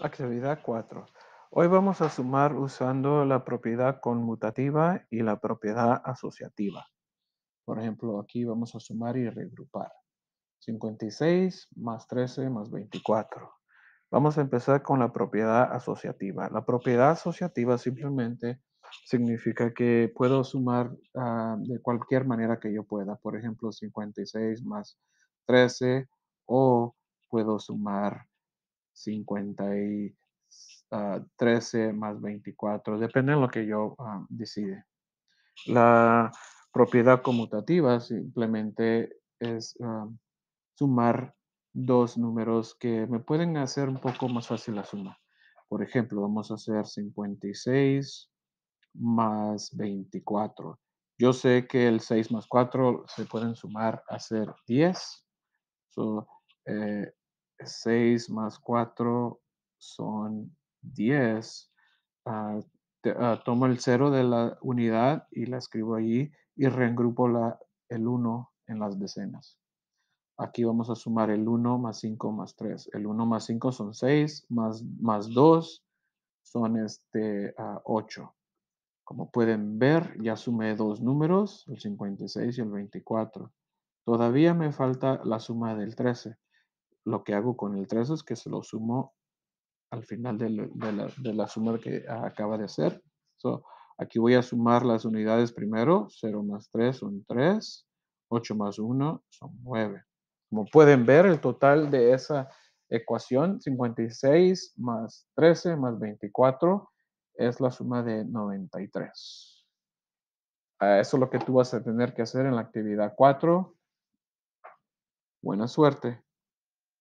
Actividad 4. Hoy vamos a sumar usando la propiedad conmutativa y la propiedad asociativa. Por ejemplo, aquí vamos a sumar y regrupar. 56 más 13 más 24. Vamos a empezar con la propiedad asociativa. La propiedad asociativa simplemente significa que puedo sumar ah, de cualquier manera que yo pueda. Por ejemplo, 56 más 13 o puedo sumar 53 13 ah, más 24, depende de lo que yo ah, decide. La propiedad conmutativa simplemente es ah, sumar dos números que me pueden hacer un poco más fácil la suma. Por ejemplo, vamos a hacer 56 más 24. Yo sé que el 6 más 4 se pueden sumar a ser 10. So, eh, 6 más 4 son 10. Ah, ah, tomo el 0 de la unidad y la escribo allí y reengrupo la, el 1 en las decenas. Aquí vamos a sumar el 1 más 5 más 3. El 1 más 5 son 6, más, 2 son este, 8. Ah, Como pueden ver, ya sumé dos números, el 56 y el 24. Todavía me falta la suma del 13 lo que hago con el 3 es que se lo sumo al final de, la, suma que acaba de hacer. So, aquí voy a sumar las unidades primero. 0 más 3 son 3. 8 más 1 son 9. Como pueden ver, el total de esa ecuación, 56 más 13 más 24, es la suma de 93. Ah, eso es lo que tú vas a tener que hacer en la actividad 4. Buena suerte.